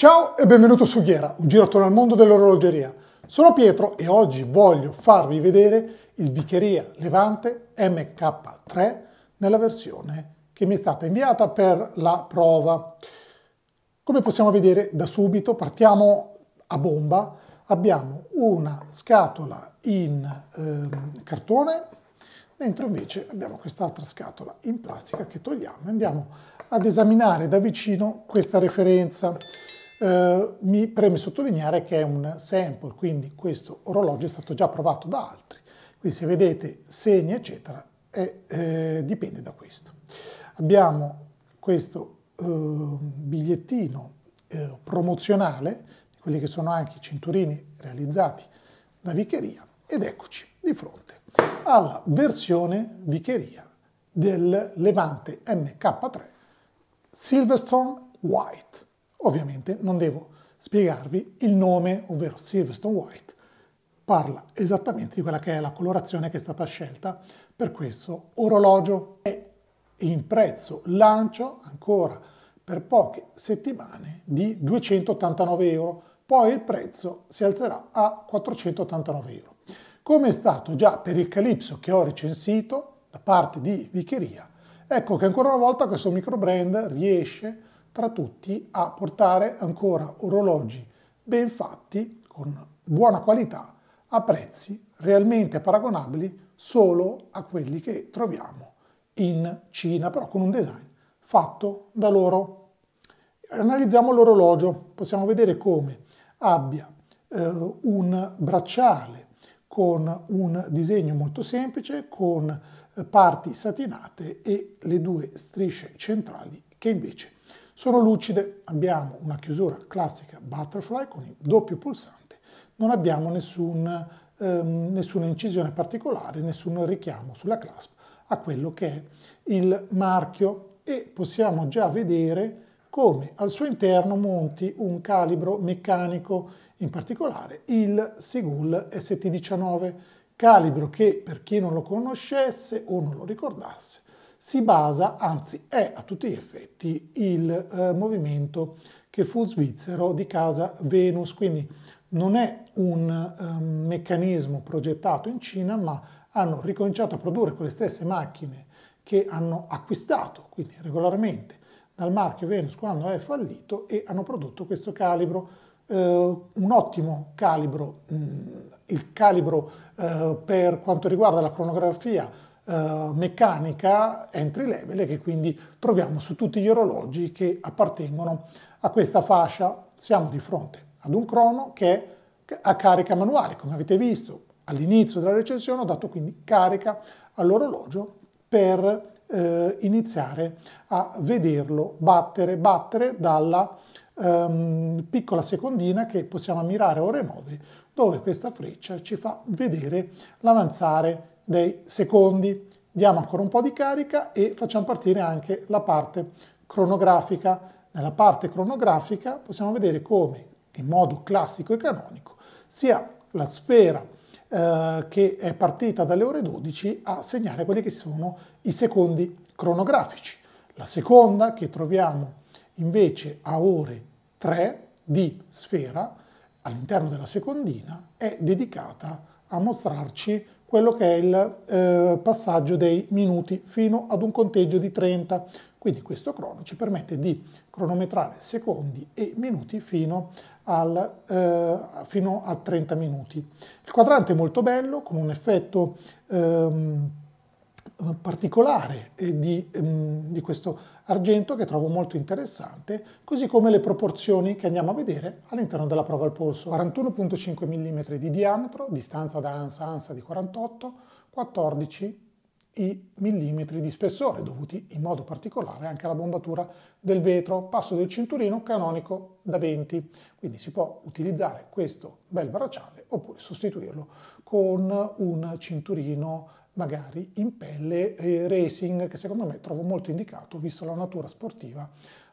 Ciao e benvenuto su Ghiera, un giro attorno al mondo dell'orologeria. Sono Pietro e oggi voglio farvi vedere il Vicheria Levante MK3 nella versione che mi è stata inviata per la prova. Come possiamo vedere da subito, partiamo a bomba, abbiamo una scatola in eh, cartone, dentro invece abbiamo quest'altra scatola in plastica che togliamo e andiamo ad esaminare da vicino questa referenza. Eh, mi preme sottolineare che è un sample, quindi questo orologio è stato già provato da altri. Quindi se vedete segni, eccetera, è, eh, dipende da questo. Abbiamo questo eh, bigliettino eh, promozionale, quelli che sono anche i cinturini realizzati da Vicheria, ed eccoci di fronte alla versione Vicheria del Levante mk 3 Silverstone White. Ovviamente non devo spiegarvi il nome, ovvero Silverstone White, parla esattamente di quella che è la colorazione che è stata scelta per questo orologio. È in prezzo lancio ancora per poche settimane di 289 euro, poi il prezzo si alzerà a 489 euro. Come è stato già per il Calypso che ho recensito da parte di Vicheria, ecco che ancora una volta questo microbrand riesce a tra tutti a portare ancora orologi ben fatti, con buona qualità, a prezzi realmente paragonabili solo a quelli che troviamo in Cina, però con un design fatto da loro. Analizziamo l'orologio, possiamo vedere come abbia eh, un bracciale con un disegno molto semplice, con eh, parti satinate e le due strisce centrali che invece sono lucide, abbiamo una chiusura classica butterfly con il doppio pulsante, non abbiamo nessun, ehm, nessuna incisione particolare, nessun richiamo sulla clasp a quello che è il marchio e possiamo già vedere come al suo interno monti un calibro meccanico, in particolare il Sigul ST19, calibro che per chi non lo conoscesse o non lo ricordasse si basa, anzi è a tutti gli effetti, il eh, movimento che fu svizzero di casa Venus, quindi non è un eh, meccanismo progettato in Cina, ma hanno ricominciato a produrre quelle stesse macchine che hanno acquistato, quindi regolarmente, dal marchio Venus quando è fallito e hanno prodotto questo calibro, eh, un ottimo calibro, mh, mm, il calibro eh, per quanto riguarda la cronografia eh, meccanica entry level che quindi troviamo su tutti gli orologi che appartengono a questa fascia. Siamo di fronte ad un crono che è a carica manuale, come avete visto all'inizio della recensione ho dato quindi carica all'orologio per eh, iniziare a vederlo battere, battere dalla ehm, piccola secondina che possiamo ammirare ore 9 dove questa freccia ci fa vedere l'avanzare dei secondi. Diamo ancora un po' di carica e facciamo partire anche la parte cronografica. Nella parte cronografica possiamo vedere come, in modo classico e canonico, sia la sfera eh, che è partita dalle ore 12 a segnare quelli che sono i secondi cronografici. La seconda che troviamo invece a ore 3 di sfera all'interno della secondina è dedicata a mostrarci quello che è il eh, passaggio dei minuti fino ad un conteggio di 30. Quindi questo crono ci permette di cronometrare secondi e minuti fino, al, eh, fino a 30 minuti. Il quadrante è molto bello, con un effetto... Ehm, particolare di, ehm, di questo argento che trovo molto interessante, così come le proporzioni che andiamo a vedere all'interno della prova al polso. 41,5 mm di diametro, distanza da ansa a ansa di 48, 14 i millimetri di spessore, dovuti in modo particolare anche alla bombatura del vetro, passo del cinturino canonico da 20. Quindi si può utilizzare questo bel bracciale oppure sostituirlo con un cinturino magari in pelle eh, racing, che secondo me trovo molto indicato, visto la natura sportiva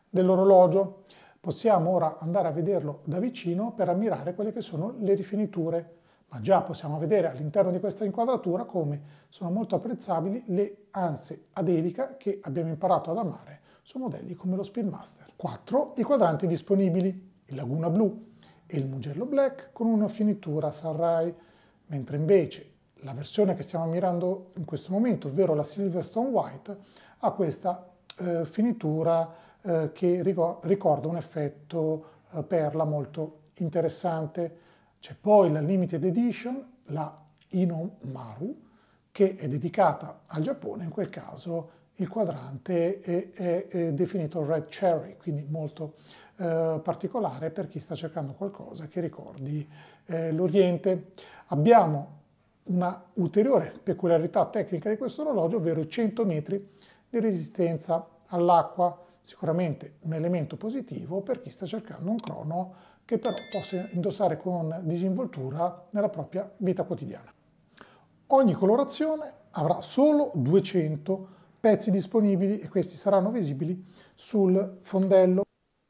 dell'orologio. Possiamo ora andare a vederlo da vicino per ammirare quelle che sono le rifiniture, ma già possiamo vedere all'interno di questa inquadratura come sono molto apprezzabili le anse ad elica che abbiamo imparato ad amare su modelli come lo Speedmaster. 4. I quadranti disponibili, il Laguna Blu e il Mugello Black con una finitura Sunray, mentre invece la versione che stiamo ammirando in questo momento, ovvero la Silverstone White, ha questa eh, finitura eh, che ricorda un effetto eh, perla molto interessante. C'è poi la Limited Edition, la Inomaru, che è dedicata al Giappone, in quel caso il quadrante è, è, è definito Red Cherry, quindi molto eh, particolare per chi sta cercando qualcosa che ricordi eh, l'Oriente. Abbiamo una ulteriore peculiarità tecnica di questo orologio, ovvero i 100 metri di resistenza all'acqua, sicuramente un elemento positivo per chi sta cercando un crono che però possa indossare con disinvoltura nella propria vita quotidiana. Ogni colorazione avrà solo 200 pezzi disponibili e questi saranno visibili sul fondello.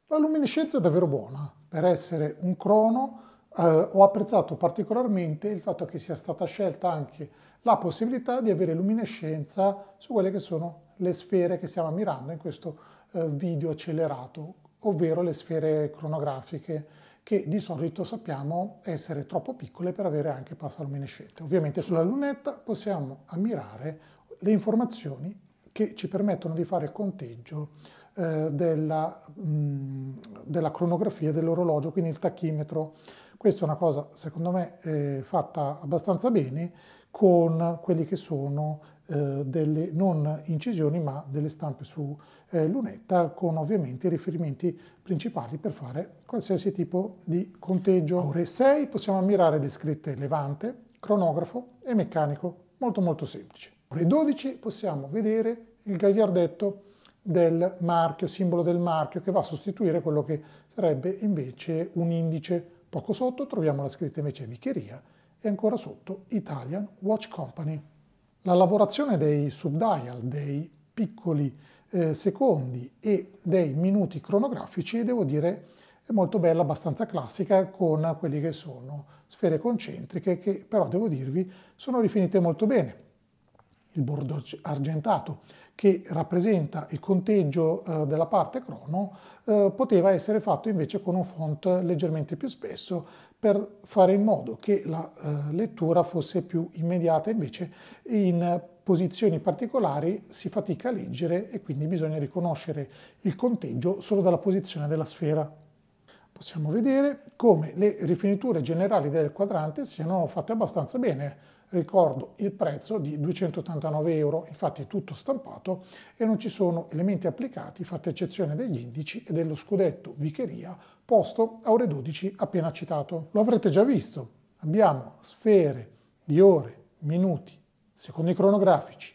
La luminescenza è davvero buona per essere un crono eh, ho apprezzato particolarmente il fatto che sia stata scelta anche la possibilità di avere luminescenza su quelle che sono le sfere che stiamo ammirando in questo eh, video accelerato, ovvero le sfere cronografiche che di solito sappiamo essere troppo piccole per avere anche pasta luminescente. Ovviamente sulla lunetta possiamo ammirare le informazioni che ci permettono di fare il conteggio eh, della, mh, mm, della, cronografia dell'orologio, quindi il tachimetro. Questa è una cosa, secondo me, eh, fatta abbastanza bene con quelli che sono eh, delle non incisioni ma delle stampe su eh, lunetta con ovviamente i riferimenti principali per fare qualsiasi tipo di conteggio. Ore 6 possiamo ammirare le scritte levante, cronografo e meccanico, molto molto semplici. Ore 12 possiamo vedere il gagliardetto del marchio, simbolo del marchio, che va a sostituire quello che sarebbe invece un indice. Poco sotto troviamo la scritta invece Vicheria e ancora sotto Italian Watch Company. La lavorazione dei subdial, dei piccoli eh, secondi e dei minuti cronografici, devo dire, è molto bella, abbastanza classica, con quelli che sono sfere concentriche che però, devo dirvi, sono rifinite molto bene. Il bordo argentato che rappresenta il conteggio eh, della parte crono, eh, poteva essere fatto invece con un font leggermente più spesso per fare in modo che la eh, lettura fosse più immediata, invece in posizioni particolari si fatica a leggere e quindi bisogna riconoscere il conteggio solo dalla posizione della sfera possiamo vedere come le rifiniture generali del quadrante siano fatte abbastanza bene ricordo il prezzo di 289 euro, infatti è tutto stampato e non ci sono elementi applicati, fatta eccezione degli indici e dello scudetto Vicheria posto a ore 12 appena citato. Lo avrete già visto, abbiamo sfere di ore, minuti, secondi cronografici,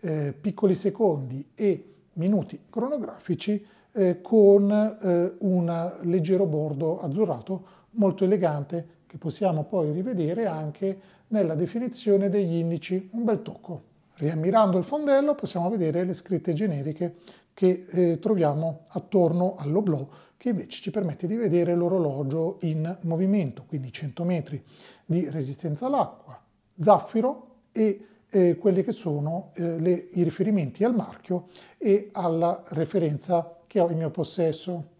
eh, piccoli secondi e minuti cronografici eh, con eh, un leggero bordo azzurrato molto elegante che possiamo poi rivedere anche nella definizione degli indici, un bel tocco. Riammirando il fondello possiamo vedere le scritte generiche che eh, troviamo attorno all'oblò che invece ci permette di vedere l'orologio in movimento, quindi 100 metri di resistenza all'acqua, zaffiro e eh, quelli che sono eh, le, i riferimenti al marchio e alla referenza che ho in mio possesso.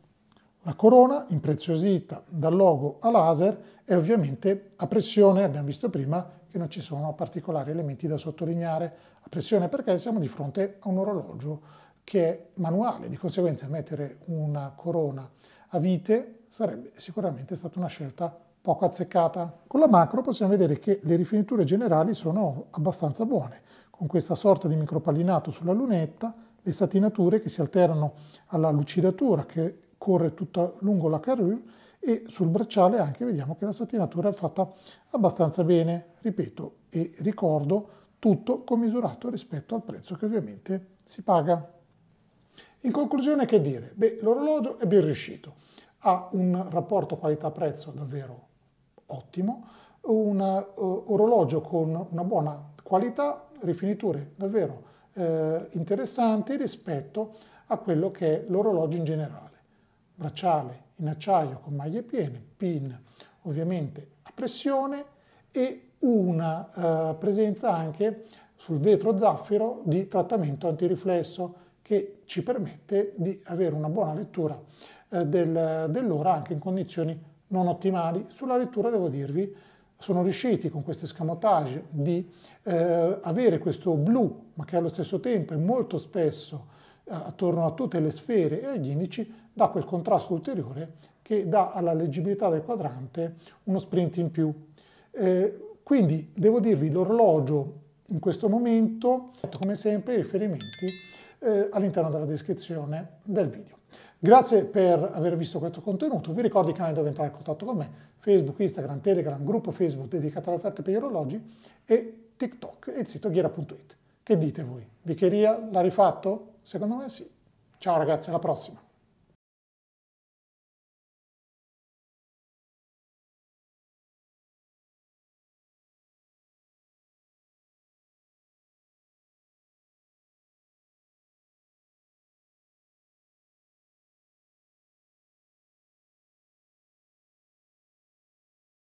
La corona, impreziosita dal logo a laser, è ovviamente a pressione, abbiamo visto prima che non ci sono particolari elementi da sottolineare, a pressione perché siamo di fronte a un orologio che è manuale, di conseguenza mettere una corona a vite sarebbe sicuramente stata una scelta poco azzeccata. Con la macro possiamo vedere che le rifiniture generali sono abbastanza buone, con questa sorta di micropallinato sulla lunetta, le satinature che si alternano alla lucidatura che corre tutta lungo la carrure e sul bracciale anche vediamo che la satinatura è fatta abbastanza bene, ripeto e ricordo, tutto commisurato rispetto al prezzo che ovviamente si paga. In conclusione che dire? Beh, l'orologio è ben riuscito, ha un rapporto qualità-prezzo davvero ottimo, un uh, orologio con una buona qualità, rifiniture davvero eh, interessanti rispetto a quello che è l'orologio in generale bracciale in acciaio con maglie piene, pin ovviamente a pressione e una eh, presenza anche sul vetro zaffiro di trattamento antiriflesso che ci permette di avere una buona lettura eh, del, dell'ora anche in condizioni non ottimali. Sulla lettura devo dirvi sono riusciti con questo escamotage di eh, avere questo blu ma che allo stesso tempo è molto spesso eh, attorno a tutte le sfere e agli indici dà quel contrasto ulteriore che dà alla leggibilità del quadrante uno sprint in più. Eh, quindi devo dirvi l'orologio in questo momento, come sempre i riferimenti eh, all'interno della descrizione del video. Grazie per aver visto questo contenuto, vi ricordo i canali dove entrare in contatto con me, Facebook, Instagram, Telegram, gruppo Facebook dedicato alle offerte per gli orologi e TikTok e il sito ghiera.it. Che dite voi? Vicheria l'ha rifatto? Secondo me sì. Ciao ragazzi, alla prossima!